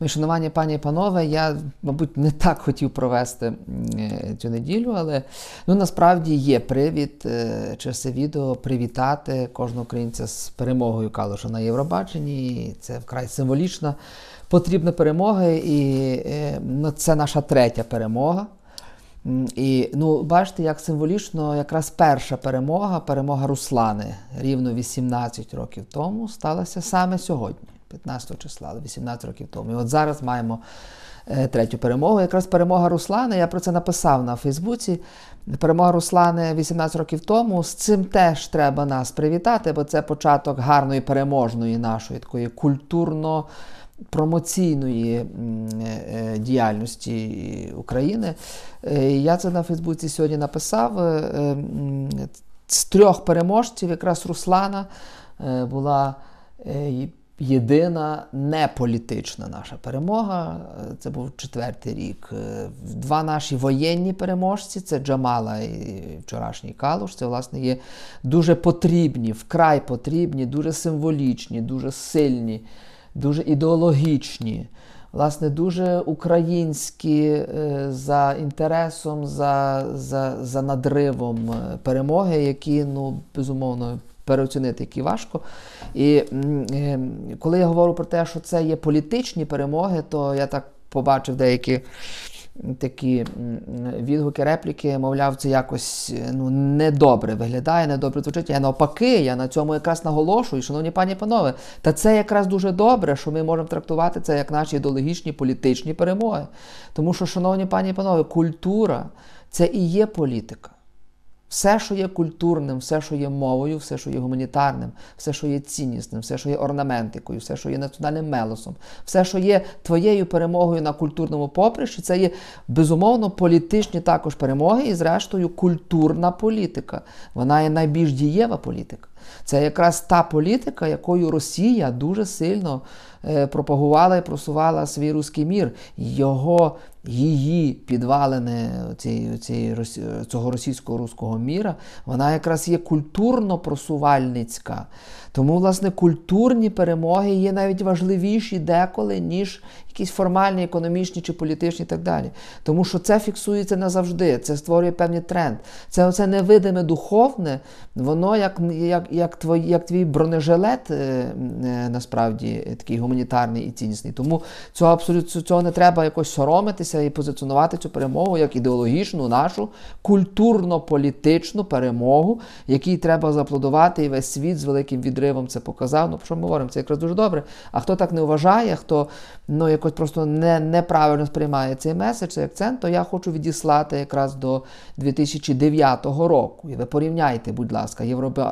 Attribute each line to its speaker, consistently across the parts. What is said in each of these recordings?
Speaker 1: Ну шанування пані і панове, я, мабуть, не так хотів провести е, цю неділю, але ну, насправді є привід е, через це відео привітати кожного українця з перемогою Калуша на Євробаченні. Це вкрай символічна, потрібна перемога, і е, ну, це наша третя перемога. І ну, бачите, як символічно, якраз перша перемога, перемога Руслани рівно 18 років тому, сталася саме сьогодні. 15 числа, 18 років тому. І от зараз маємо е, третю перемогу. Якраз перемога Руслана, я про це написав на Фейсбуці. Перемога Руслани 18 років тому. З цим теж треба нас привітати, бо це початок гарної переможної нашої такої культурно. Промоційної е, е, діяльності України. Я це на Фейсбуці сьогодні написав. З трьох переможців, якраз Руслана була Єдина неполітична наша перемога е, це був четвертий рік. Е, два наші воєнні переможці це Джамала і вчорашній Калуш. Це, власне, є дуже потрібні, вкрай потрібні, дуже символічні, дуже сильні, дуже ідеологічні, власне, дуже українські е, за інтересом, за за, за надривом перемоги, які, ну, безумовно, переоцінити, які важко. І е, коли я говорю про те, що це є політичні перемоги, то я так побачив деякі. Такі відгуки, репліки, мовляв, це якось е, ну, недобре виглядає, недобре звучить. Я навпаки, я на цьому якраз наголошую, шановні пані і панове, та це якраз дуже добре, що ми можемо трактувати це як наші ідеологічні політичні перемоги. Тому що, шановні пані і панове, культура це і є політика. Все, що є культурним, все, що є мовою, все, що є гуманітарним, все, що є ціннісним, все, що є орнаментикою, все, що є національним мелосом, все, що є твоєю перемогою на культурному поприщі, це є безумовно політичні також перемоги, і, зрештою, культурна політика. Вона є найбільш дієва політика. Це якраз та політика, якою Росія дуже сильно Е, пропагувала і просувала свій руський мір, його її підвалини цього російського руського міра, вона якраз є культурно-просувальницька. Тому, власне, культурні перемоги є навіть важливіші деколи, ніж якісь формальні, економічні чи політичні, і так далі. Тому що це фіксується назавжди, це створює певний тренд. Це оце невидиме духовне, воно як як, як, твої, як твій бронежилет, е, е, насправді такий гуманітарний і ціннісний. Тому цього абсолютно цього не треба якось соромитися і позиціонувати цю перемогу як ідеологічну, нашу культурно-політичну перемогу, якій треба заплодувати і весь світ з великим відривом це показав. Ну про що ми говоримо? Це якраз дуже добре. А хто так не вважає, хто ну якось просто не, неправильно сприймає цей меседж, цей акцент, то я хочу відіслати якраз до 2009 року. І ви порівняйте, будь ласка,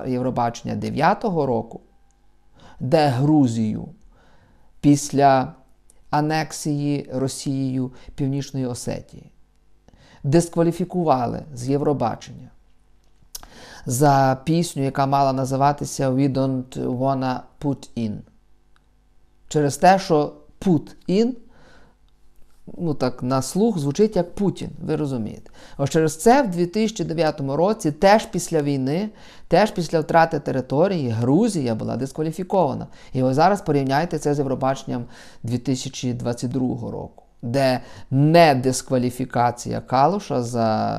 Speaker 1: Євробачення 9-го року. Де Грузію після анексії Росією Північної Осетії, дискваліфікували з Євробачення за пісню, яка мала називатися We Don't Wanna Put In. Через те, що Put In ну так, на слух звучить як Путін, ви розумієте. Ось через це в 2009 році, теж після війни, теж після втрати території, Грузія була дискваліфікована. І ось зараз порівняйте це з Євробаченням 2022 року. Де не дискваліфікація Калуша за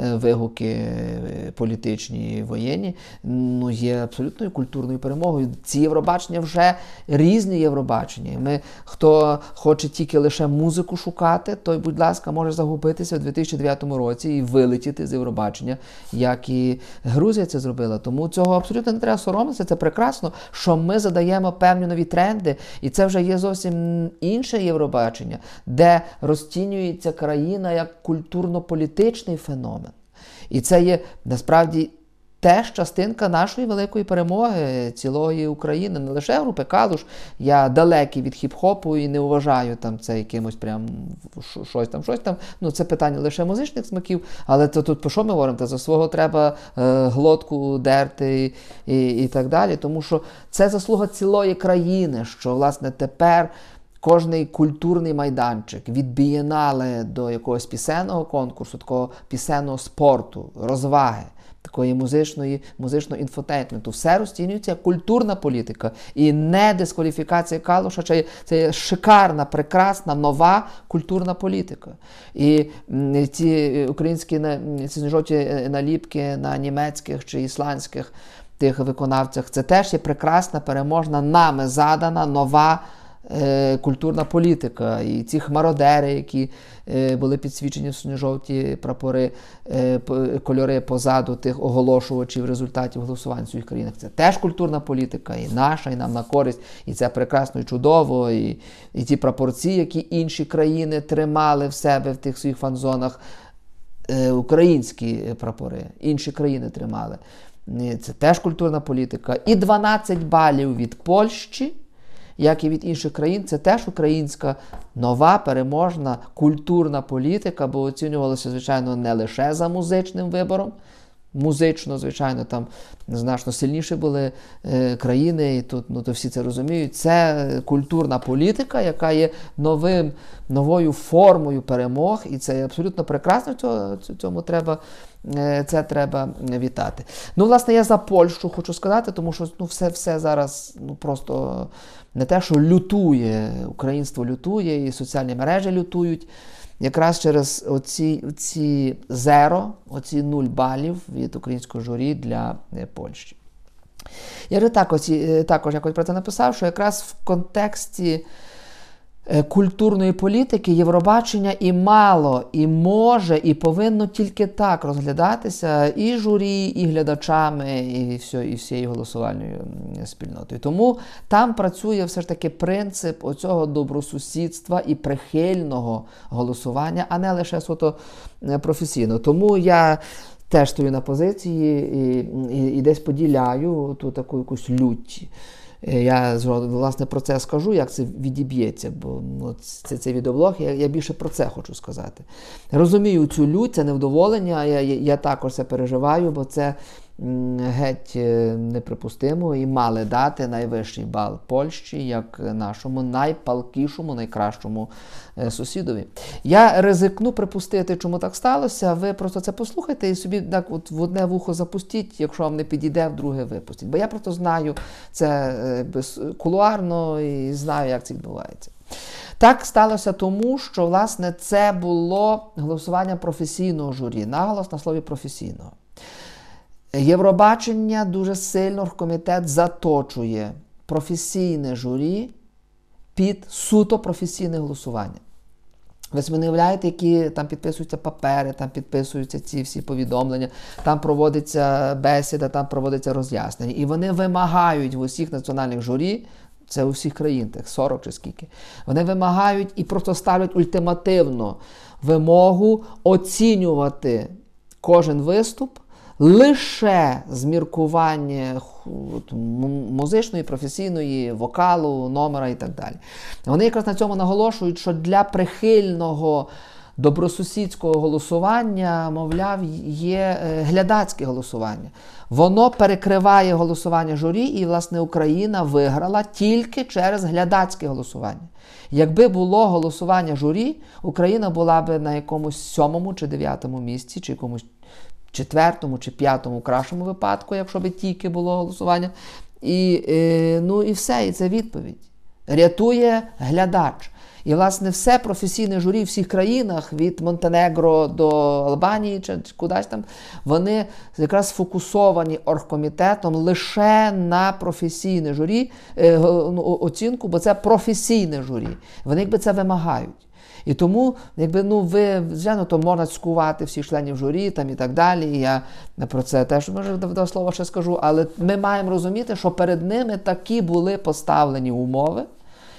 Speaker 1: Е, вигуки е, політичні і воєнні, ну є абсолютною культурною перемогою. Ці Євробачення вже різні Євробачення. Ми, хто хоче тільки лише музику шукати, той, будь ласка, може загубитися в 2009 році і вилетіти з Євробачення, як і Грузія це зробила. Тому цього абсолютно не треба соромитися. Це прекрасно, що ми задаємо певні нові тренди, і це вже є зовсім інше Євробачення, де розцінюється країна як культурно-політичний феномен. І це є насправді теж частинка нашої великої перемоги цілої України, не лише групи Калуш. Я далекий від хіп-хопу і не вважаю там це якимось прям щось там, щось там. Ну це питання лише музичних смаків. Але то тут про що ми говоримо? Та за свого треба е, глотку дерти і, і, і так далі. Тому що це заслуга цілої країни, що власне тепер. Кожний культурний майданчик від бієнале до якогось пісенного конкурсу, такого пісенного спорту, розваги, такої музичної, музичного інфотейтменту. все розцінюється культурна політика і не дискваліфікація Калуша, чи це шикарна, прекрасна, нова культурна політика. І ці е, українські ці жовті е, наліпки на німецьких чи ісландських тих виконавцях це теж є прекрасна, переможна, нами задана нова. Е, культурна політика, і ці хмародери, які е, були підсвічені в синьо-жовті прапори, е, кольори позаду тих оголошувачів результатів голосувань в своїх країнах. Це теж культурна політика, і наша, і нам на користь, і це прекрасно і чудово. І, і ті прапорці, які інші країни тримали в себе в тих своїх фанзонах. Українські прапори, інші країни тримали. Це теж культурна політика. І 12 балів від Польщі як і від інших країн, це теж українська нова переможна культурна політика, бо оцінювалася звичайно, не лише за музичним вибором. Музично, звичайно, там значно сильніші були е, країни, і тут ну, то всі це розуміють. Це культурна політика, яка є новим, новою формою перемог, і це абсолютно прекрасно. Цього, цьому треба е, це треба вітати. Ну, власне, я за Польщу хочу сказати, тому що ну, все все зараз ну, просто не те, що лютує. Українство лютує, і соціальні мережі лютують. Якраз через оці, оці зеро, оці нуль балів від українського журі для е, Польщі. Я вже також, е, також якось про це написав, що якраз в контексті. Е, культурної політики Євробачення і мало, і може, і повинно тільки так розглядатися і журі, і глядачами, і все, і всією голосувальною спільнотою. Тому там працює все ж таки принцип оцього добросусідства і прихильного голосування, а не лише суто е, професійно. Тому я. Теж стою на позиції і, і і, десь поділяю ту таку якусь лють Е, я власне про це скажу, як це відіб'ється, бо ну, це це відеоблог, я я більше про це хочу сказати. Розумію цю лють, це невдоволення, я я, я також це переживаю, бо це геть е, неприпустимо і мали дати найвищий бал Польщі як нашому найпалкішому, найкращому е, сусідові. Я ризикну припустити, чому так сталося. Ви просто це послухайте і собі так от в одне вухо запустіть, якщо вам не підійде, в друге випустіть. Бо я просто знаю це е, кулуарно і знаю, як це відбувається. Так сталося тому, що власне це було голосування професійного журі, наголос на слові професійного. Євробачення дуже сильно комітет заточує професійне журі під суто професійне голосування. Ви собі не уявляєте, які там підписуються папери, там підписуються ці всі повідомлення, там проводиться бесіда, там проводиться роз'яснення. І вони вимагають в усіх національних журі, це у всіх країн, тих 40 чи скільки, вони вимагають і просто ставлять ультимативно вимогу оцінювати кожен виступ лише з міркування музичної, професійної, вокалу, номера і так далі. Вони якраз на цьому наголошують, що для прихильного. Добросусідського голосування, мовляв, є е, глядацьке голосування. Воно перекриває голосування журі, і, власне, Україна виграла тільки через глядацьке голосування. Якби було голосування журі, Україна була би на якомусь сьомому чи дев'ятому місці, чи якомусь четвертому чи п'ятому кращому випадку, якщо би тільки було голосування. І, і, е, Ну і все, і це відповідь. Рятує глядач. І, власне, все професійне журі в всіх країнах, від Монтенегро до Албанії чи кудись там, вони якраз фокусовані оргкомітетом лише на професійне журі е, ну, оцінку, бо це професійне журі. Вони якби це вимагають. І тому, якби ну ви звичайно, то можна цькувати всіх членів журі там і так далі. І я про це теж може два слова ще скажу. Але ми маємо розуміти, що перед ними такі були поставлені умови.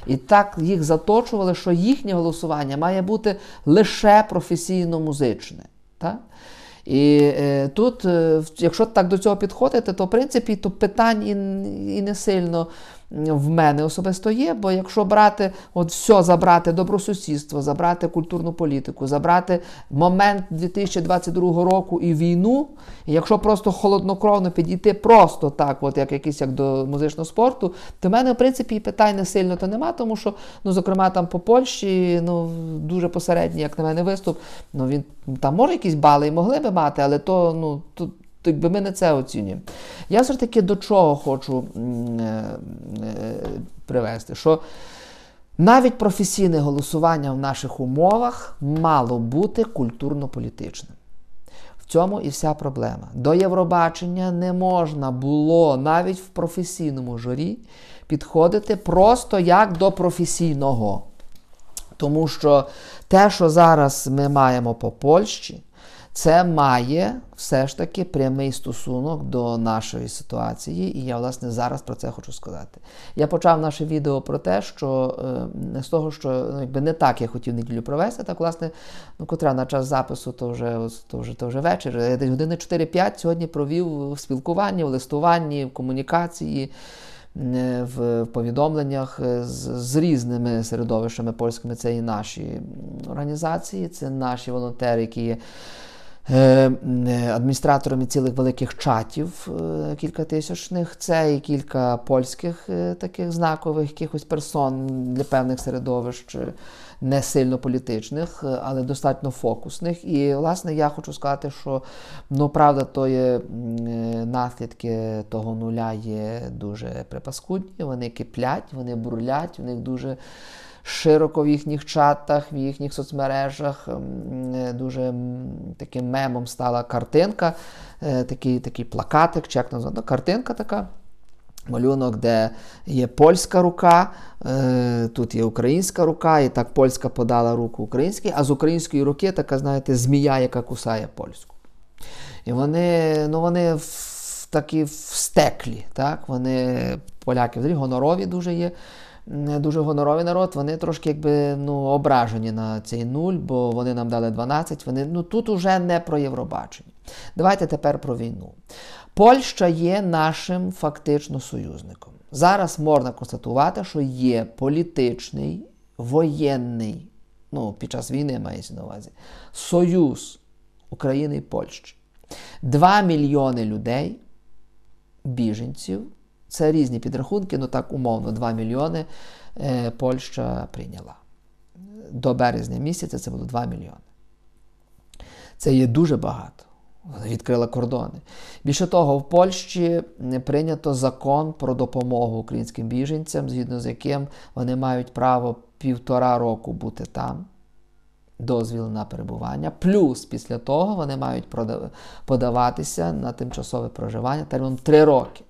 Speaker 1: І так їх заточували, що їхнє голосування має бути лише професійно-музичне. І е, тут, е, якщо так до цього підходити, то в принципі то питань і, і не сильно в мене особисто є, бо якщо брати от все забрати добросусідство, забрати культурну політику, забрати момент 2022 року і війну, і якщо просто холоднокровно підійти, просто так, от як якийсь як до музичного спорту, то в мене, в принципі, і питань не сильно то нема, тому що, ну, зокрема, там по Польщі, ну, дуже посередній, як на мене, виступ, ну він там може якісь бали і могли би мати, але то, ну, тут. Тобто, якби ми не це оцінюємо. Я все-таки ж до чого хочу е, е, привести, що навіть професійне голосування в наших умовах мало бути культурно-політичним. В цьому і вся проблема. До Євробачення не можна було навіть в професійному журі підходити просто як до професійного. Тому що те, що зараз ми маємо по Польщі, це має все ж таки прямий стосунок до нашої ситуації, і я, власне, зараз про це хочу сказати. Я почав наше відео про те, що е, з того, що ну, якби не так я хотів неділю провести, так, власне, ну, котра на час запису, то вже то вже, то вже вечір. Я е, десь години 4-5 сьогодні провів в спілкуванні, в листуванні, в комунікації в повідомленнях е, з, з різними середовищами польськими. Це і наші організації, це наші волонтери, які є е, е, адміністраторами цілих великих чатів, кілька тисячних. Це і кілька польських таких знакових якихось персон для певних середовищ не сильно політичних, е, але достатньо фокусних. І, власне, я хочу сказати, що ну, правда, то є е, наслідки того нуля є дуже припаскудні, вони киплять, вони бурлять, у них дуже. Широко в їхніх чатах, в їхніх соцмережах е, дуже таким мемом стала картинка, такий такий плакатик, чи як названо, ну, картинка така. Малюнок, де є польська рука, е, тут є українська рука, і так польська подала руку українській, а з української руки така, знаєте, змія, яка кусає польську. І вони ну вони в, такі в стеклі. так, Вони поляки взагалі гонорові дуже є. Дуже гоноровий народ, вони трошки якби ну, ображені на цей нуль, бо вони нам дали 12. Вони ну, тут уже не про Євробачення. Давайте тепер про війну. Польща є нашим фактично союзником. Зараз можна констатувати, що є політичний, воєнний, ну, під час війни мається на увазі, союз України і Польщі. Два мільйони людей, біженців. Це різні підрахунки, ну так умовно, 2 мільйони е, Польща прийняла. До березня місяця це було 2 мільйони. Це є дуже багато відкрила кордони. Більше того, в Польщі не прийнято закон про допомогу українським біженцям, згідно з яким вони мають право півтора року бути там, дозвіл на перебування. Плюс після того вони мають подаватися на тимчасове проживання терміном 3 роки.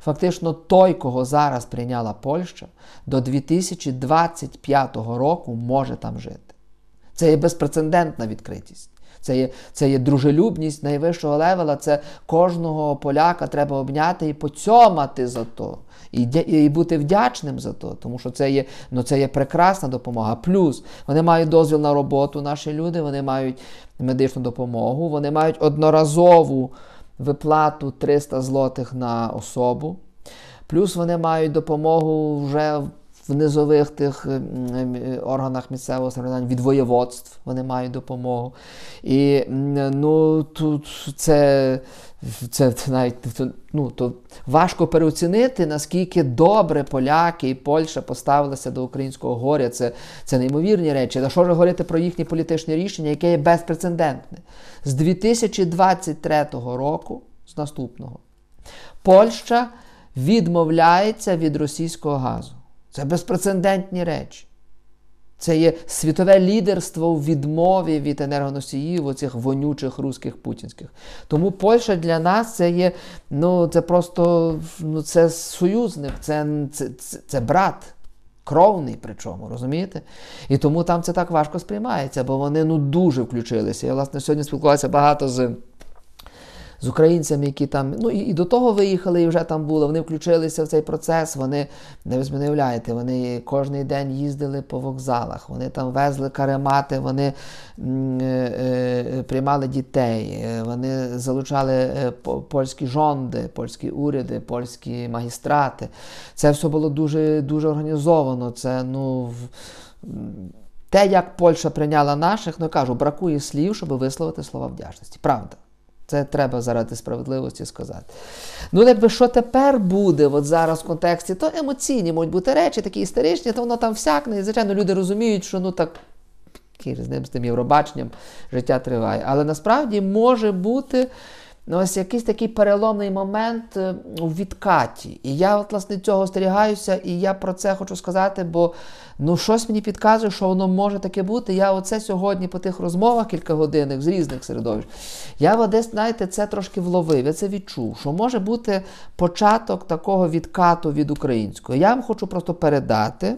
Speaker 1: Фактично, той, кого зараз прийняла Польща, до 2025 року може там жити. Це є безпрецедентна відкритість. Це є це є дружелюбність найвищого левела, це кожного поляка треба обняти і поцьомати за то, і і бути вдячним за то, тому що це є ну, це є прекрасна допомога. Плюс вони мають дозвіл на роботу, наші люди, вони мають медичну допомогу, вони мають одноразову виплату 300 злотих на особу. Плюс вони мають допомогу вже в низових тих ем, ем, е, органах місцевого самоврядування, від воєводств вони мають допомогу. І ну, тут це це навіть ну, то важко переоцінити, наскільки добре поляки і Польща поставилися до українського горя. Це це неймовірні речі. Та що ж говорити про їхні політичні рішення, яке є безпрецедентне? З 2023 року, з наступного, Польща відмовляється від російського газу. Це безпрецедентні речі. Це є світове лідерство у відмові від енергоносіїв, оцих вонючих руських путінських. Тому Польща для нас це є ну це просто ну, це союзник, це, це, це, це брат. Кровний, причому, розумієте? І тому там це так важко сприймається, бо вони ну дуже включилися. Я, власне, сьогодні спілкувався багато з з українцями, які там ну і, і до того виїхали, і вже там були. Вони включилися в цей процес. Вони не ви не уявляєте, вони кожний день їздили по вокзалах. Вони там везли каремати, вони м, е, е приймали дітей, е, вони залучали е, польські жонди, польські уряди, польські магістрати. Це все було дуже дуже організовано. Це ну в. Те, як Польща прийняла наших, ну я кажу, бракує слів, щоб висловити слова вдячності. Правда. Це треба заради справедливості сказати. Ну, якби що тепер буде, от зараз в контексті, то емоційні можуть бути речі, такі історичні, то воно там всякне. І, звичайно, люди розуміють, що ну так з ним з тим євробаченням життя триває. Але насправді може бути Ну, ось якийсь такий переломний момент е, у відкаті. І я, от, власне, цього остерігаюся, і я про це хочу сказати, бо ну, щось мені підказує, що воно може таке бути. Я оце сьогодні по тих розмовах кілька годин з різних середовищ. Я от десь, знаєте, це трошки вловив, я це відчув, що може бути початок такого відкату від українського. Я вам хочу просто передати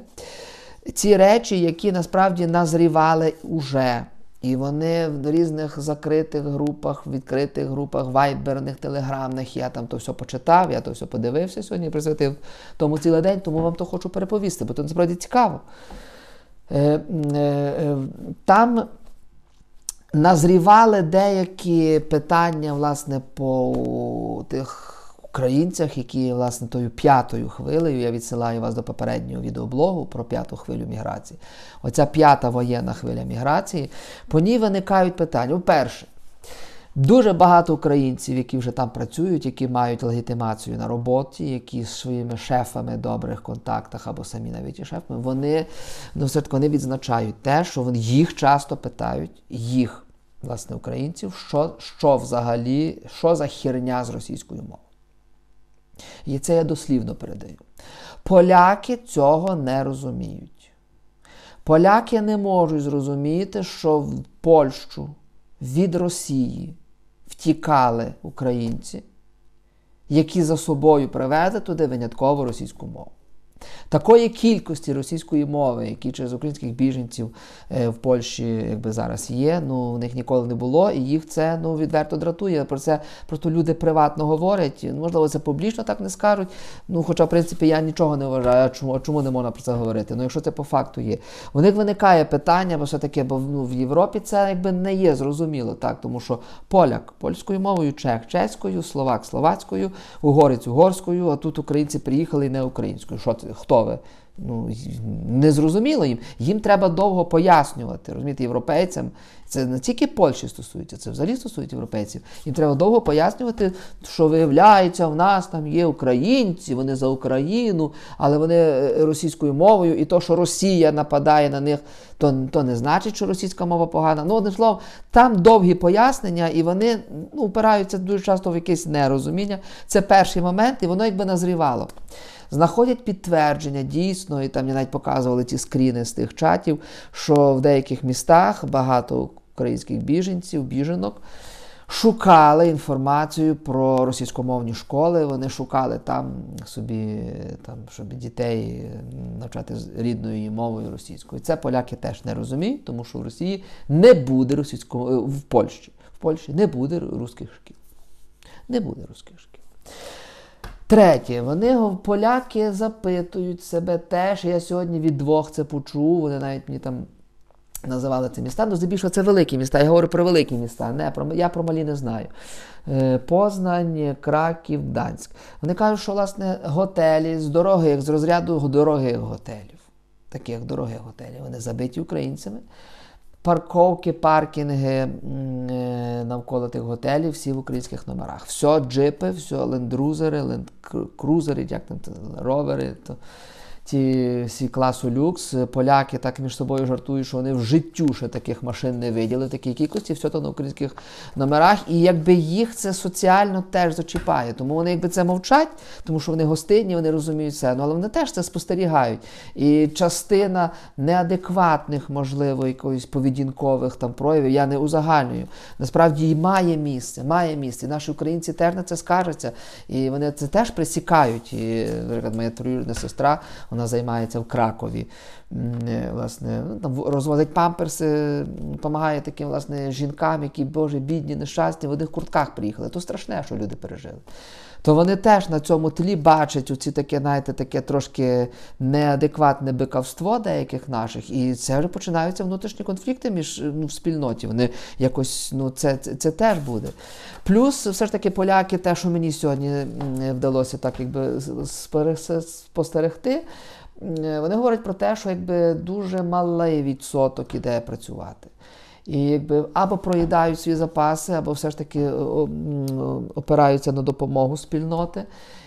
Speaker 1: ці речі, які насправді назрівали уже. І вони в різних закритих групах, відкритих групах, вайберних, телеграмних. Я там то все почитав, я то все подивився сьогодні, присвятив тому цілий день, тому вам то хочу переповісти, бо то насправді цікаво. Е, е, е, Там назрівали деякі питання, власне, по тих українцях, які власне тою п'ятою хвилею, я відсилаю вас до попереднього відеоблогу про п'яту хвилю міграції. Оця п'ята воєнна хвиля міграції, по ній виникають питання. Уперше, Дуже багато українців, які вже там працюють, які мають легітимацію на роботі, які з своїми шефами в добрих контактах або самі навіть і шефами, вони ну, все таки вони відзначають те, що вони їх часто питають, їх, власне, українців, що що взагалі, що за хірня з російською мовою. І це я дослівно передаю. Поляки цього не розуміють. Поляки не можуть зрозуміти, що в Польщу від Росії втікали українці, які за собою привезли туди винятково російську мову. Такої кількості російської мови, які через українських біженців е, в Польщі якби зараз є, ну в них ніколи не було, і їх це ну відверто дратує. Про це просто люди приватно говорять. Можливо, це публічно так не скажуть. Ну, хоча, в принципі, я нічого не вважаю, чому чому не можна про це говорити. Ну, якщо це по факту є, у них виникає питання, бо все таке, бо ну, в Європі це якби не є зрозуміло, так тому що поляк польською мовою, чех чеською, словак словацькою, угорець угорською, а тут українці приїхали і не українською. Що це? хто ви. Ну, Незрозуміло їм, їм треба довго пояснювати. розумієте, Європейцям це не тільки Польщі стосується, це взагалі стосується європейців. Їм треба довго пояснювати, що виявляється, в нас там є українці, вони за Україну, але вони е, російською мовою, і то, що Росія нападає на них, то то не значить, що російська мова погана. Ну, одним словом, там довгі пояснення, і вони ну, впираються дуже часто в якесь нерозуміння. Це перший момент, і воно якби назрівало знаходять підтвердження дійсно, і там мені навіть показували ті скріни з тих чатів, що в деяких містах багато українських біженців, біженок. Шукали інформацію про російськомовні школи. Вони шукали там собі, там, щоб дітей навчати рідною мовою російською. Це поляки теж не розуміють, тому що в Росії не буде російського е, в Польщі. В Польщі не буде русських шкіл. Не буде русських шкіл. Третє, вони поляки запитують себе теж. Я сьогодні від двох це почув. Вони навіть мені там називали це міста. Ну, здебільшого це великі міста. Я говорю про великі міста. Не про я про малі не знаю. Е, Познань, Краків, Данськ. Вони кажуть, що власне готелі з дорогих, з розряду дорогих готелів. Таких дорогих готелів вони забиті українцями. Парковки, паркінги е, навколо тих готелів, всі в українських номерах. Все джипи, все лендрузери, лендкрузери, як там ровери. То... Ці всі класу люкс, поляки так між собою жартують, що вони в життю ще таких машин не виділи, такій кількості, все то на українських номерах. І якби їх це соціально теж зачіпає. Тому вони якби це мовчать, тому що вони гостинні, вони розуміють це. Ну але вони теж це спостерігають. І частина неадекватних, можливо, якоїсь поведінкових там проявів я не узагальнюю. Насправді і має місце, має місце. І наші українці теж на це скаржаться. І вони це теж присікають. І, наприклад, моя троюрідна сестра. вона. Вона займається в Кракові. Е, власне, ну, там розвозить памперси, допомагає таким власне, жінкам, які, Боже, бідні, нещасні, в одних куртках приїхали. То страшне, що люди пережили. То вони теж на цьому тлі бачать оці таке, знаєте, таке трошки неадекватне бикавство деяких наших, і це вже починаються внутрішні конфлікти між ну, в спільноті. Вони якось ну це, це це, теж буде. Плюс, все ж таки, поляки, те, що мені сьогодні вдалося так, якби спостерегти, Е, вони говорять про те, що якби дуже малий відсоток іде працювати. І якби або проїдають свої запаси, або все ж таки е, опираються на допомогу спільноти.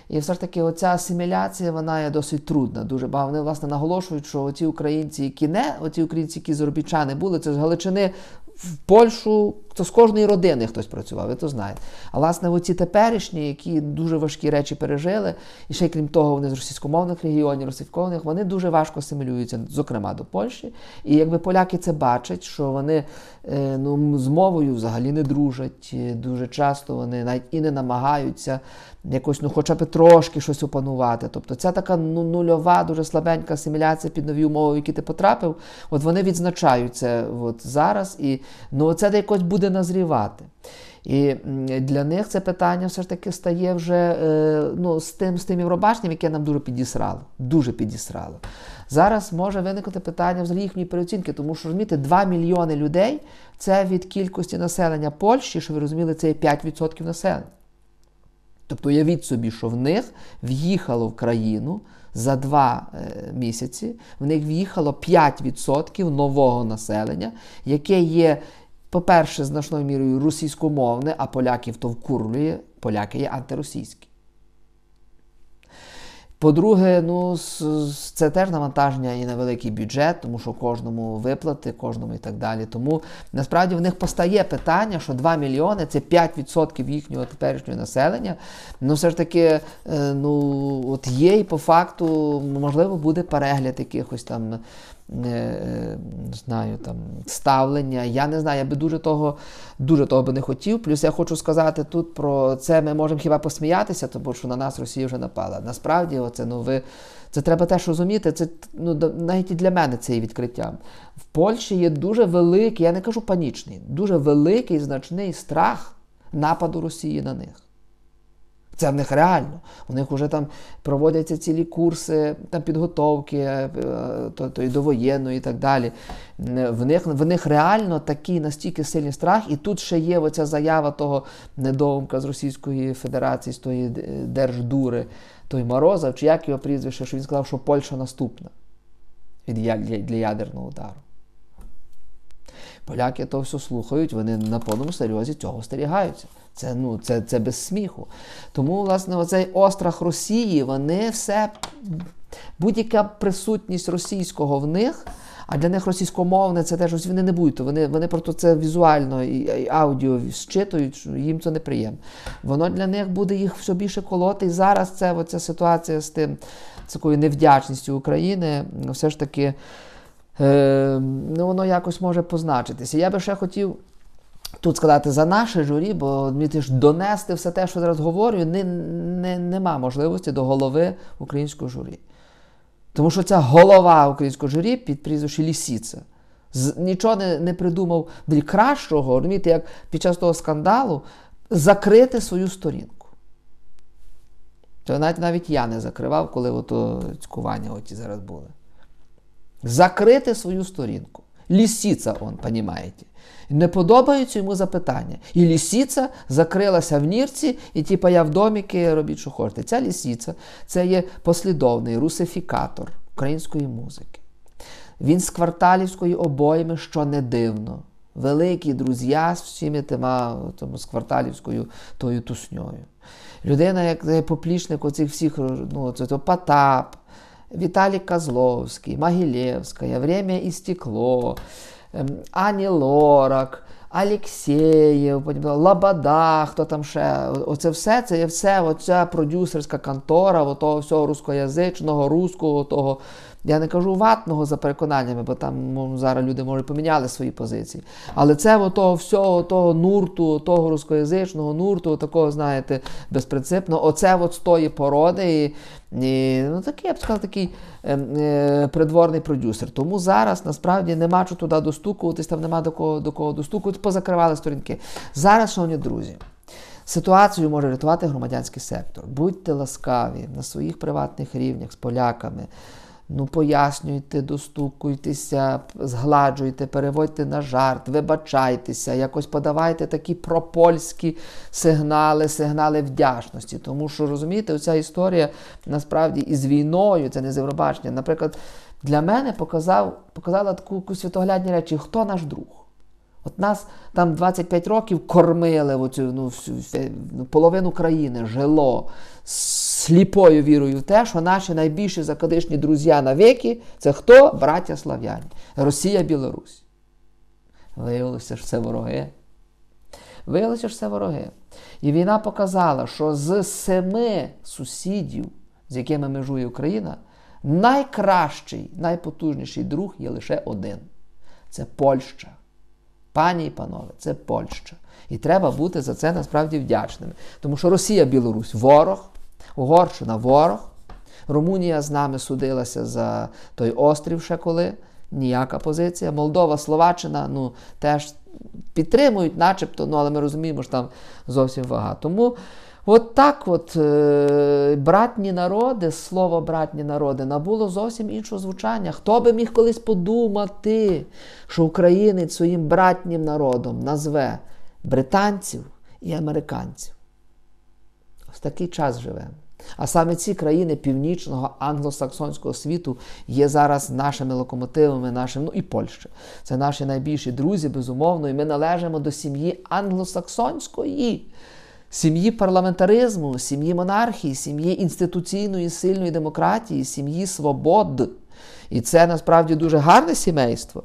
Speaker 1: І все ж таки, оця асиміляція вона є досить трудна. Дуже багато вони власне наголошують, що оці українці, які не оці українці, які заробітчани були, це з Галичини в Польщу, з кожної родини хтось працював, ви то знаєте. А власне, оці теперішні, які дуже важкі речі пережили, і ще крім того, вони з російськомовних регіонів, російськомовних, вони дуже важко асимілюються, зокрема до Польщі. І якби поляки це бачать, що вони е, ну, з мовою взагалі не дружать, е, дуже часто вони навіть і не намагаються якось, ну, хоча б трошки щось опанувати. Тобто ця така ну, нульова, дуже слабенька асиміляція під нові умови, в які ти потрапив, от вони відзначаються от зараз. І ну, це якось буде буде назрівати. І для них це питання все ж таки стає вже е, ну, з тим з тим Євробаченням, яке нам дуже підісрало. Дуже підісрало. Зараз може виникнути питання взагалі їхньої переоцінки, тому що розумієте, 2 мільйони людей це від кількості населення Польщі, що ви розуміли, це є 5% населення. Тобто уявіть собі, що в них в'їхало в країну за два е, місяці, в них в'їхало 5% нового населення, яке є по-перше, значною мірою російськомовне, а поляків то вкурлює, поляки є антиросійські. По-друге, ну, це теж навантаження і на великий бюджет, тому що кожному виплати, кожному і так далі. Тому насправді в них постає питання, що 2 мільйони це 5% їхнього теперішнього населення. Ну, все ж таки, е, ну, от є, і по факту, можливо, буде перегляд якихось там не е, знаю, там ставлення. Я не знаю, я би дуже того дуже того би не хотів. Плюс я хочу сказати тут про це. Ми можемо хіба посміятися, тому що на нас Росія вже напала. Насправді, оце ну ви. Це треба теж розуміти. Це ну навіть і для мене це є відкриття. В Польщі є дуже великий, я не кажу панічний, дуже великий значний страх нападу Росії на них. Це в них реально. У них вже там проводяться цілі курси там, підготовки е, то, то і довоєнної і так далі. Е, в них в них реально такий настільки сильний страх, і тут ще є оця заява того недоумка з Російської Федерації, з тої держдури, той Морозов, чи як його прізвище, що він сказав, що Польща наступна від для ядерного удару. Поляки то все слухають, вони на повному серйозі цього остерігаються. Це ну, це, це без сміху. Тому, власне, оцей острах Росії, вони все, будь-яка присутність російського в них, а для них російськомовне це теж ось вони не будуть. Вони вони просто це візуально і, і аудіо щитують, їм це неприємно. Воно для них буде їх все більше колоти. І зараз це оця ситуація з тим, з такою невдячністю України, все ж таки, е, ну, воно якось може позначитися. Я би ще хотів тут сказати за наше журі, бо мені теж донести все те, що зараз говорю, не, не, нема можливості до голови українського журі. Тому що ця голова українського журі під прізвище Лісіце. Нічого не не придумав для кращого, розумієте, як під час того скандалу закрити свою сторінку. Це навіть навіть я не закривав, коли ото цькування оті зараз були. Закрити свою сторінку. Лісіця, он, понімаєте. Не подобаються йому запитання. І лісіця закрилася в нірці, і типа я в доміки робіть, що хочете. Ця лісіця це є послідовний русифікатор української музики. Він з кварталівської обойми, що не дивно. Великі друзі з всіми тима тому, з кварталівською тою тусньою. Людина, як поплічник оцих всіх, ну, це то Потап, Віталій Козловський, Могилєвська, «Время і стекло. Ем, Ані Лорак, Алексєєв, Лабада, хто там ще. Оце все, це є все оця продюсерська контора, того всього рускоязичного, руського того. Я не кажу ватного за переконаннями, бо там зараз люди може поміняли свої позиції. Але це отого всього, того нурту, того рускоязичного нурту, такого, знаєте, безпринципно, оце от з тої породи. І, і, ну такий, я б сказав, такий е, е, придворний продюсер. Тому зараз насправді нема чого туди достукуватись, там нема до кого до кого достукувати, позакривали сторінки. Зараз, шановні друзі. Ситуацію може рятувати громадянський сектор. Будьте ласкаві на своїх приватних рівнях з поляками, Ну, пояснюйте, достукуйтеся, згладжуйте, переводьте на жарт, вибачайтеся, якось подавайте такі пропольські сигнали, сигнали вдячності. Тому що, розумієте, ця історія насправді із війною, це не з Євробачення. Наприклад, для мене показав, показала таку світоглядні речі, хто наш друг. От нас там 25 років кормили оцю, ну, ну, половину країни жило сліпою вірою в те, що наші найбільші закадишні друзі навіки це хто? Браття слав'яні. Росія, Білорусь. Виявилося, що це вороги. Виявилося, що це вороги. І війна показала, що з семи сусідів, з якими межує Україна, найкращий, найпотужніший друг є лише один це Польща. Пані і панове, це Польща. І треба бути за це насправді вдячними. Тому що Росія, Білорусь ворог, Угорщина ворог. Румунія з нами судилася за той острів, ще коли ніяка позиція. Молдова, Словаччина ну, теж підтримують, начебто, ну але ми розуміємо, що там зовсім вага. Тому. От так от е, братні народи, слово братні народи набуло зовсім іншого звучання. Хто би міг колись подумати, що українець своїм братнім народом назве британців і американців? Ось такий час живемо. А саме ці країни північного англосаксонського світу є зараз нашими локомотивами, нашими, ну і Польща. Це наші найбільші друзі, безумовно, і ми належимо до сім'ї англосаксонської. Сім'ї парламентаризму, сім'ї монархії, сім'ї інституційної сильної демократії, сім'ї свобод. І це насправді дуже гарне сімейство.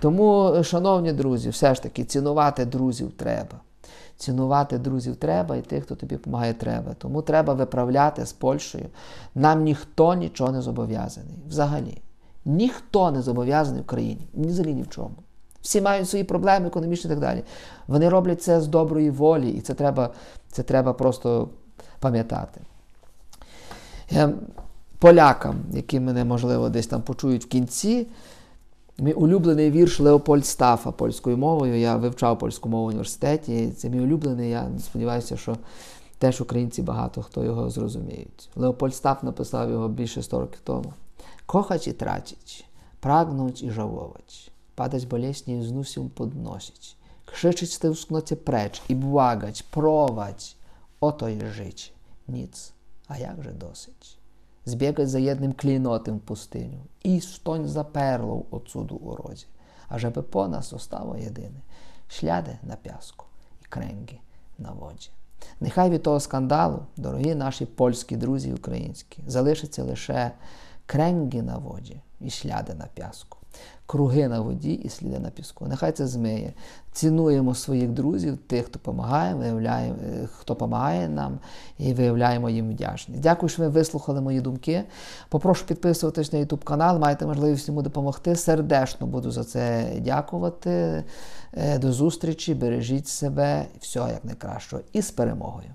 Speaker 1: Тому, шановні друзі, все ж таки цінувати друзів треба. Цінувати друзів треба, і тих, хто тобі допомагає, треба. Тому треба виправляти з Польщею. Нам ніхто нічого не зобов'язаний. Взагалі, ніхто не зобов'язаний в країні. Ні взагалі ні в чому. Всі мають свої проблеми економічні і так далі. Вони роблять це з доброї волі, і це треба це треба просто пам'ятати. Ем, полякам, які мене, можливо, десь там почують в кінці, мій улюблений вірш Леопольд Стафа польською мовою. Я вивчав польську мову в університеті. Це мій улюблений. Я сподіваюся, що теж українці багато хто його зрозуміють. Леопольд Стаф написав його більше 100 років тому. Кохач і трачить, прагнуть і жавовач, падать болісні і знусім подносить. Krzyczeć z tej usknocie precz i błagać, prowadź. Oto jest życie. Nic. A jakże dosyć? Zbiegać za jednym klinotem w pustyniu i stoń za perlą od cudu urodzie, ażeby po nas zostało jedyne śляди на пяску і кренги на воді. Нехай від того скандалу, дорогі наші польські друзі і українські, залишаться лише кренги на воді і шляди на пяску круги на воді і сліди на піску. Нехай це змиє. Цінуємо своїх друзів, тих, хто допомагає, е, хто допомагає нам і виявляємо їм вдячність. Дякую, що ви вислухали мої думки. Попрошу підписуватись на YouTube канал, маєте можливість йому допомогти. Сердечно буду за це дякувати. Е, до зустрічі, бережіть себе, всього як найкращого. І з перемогою!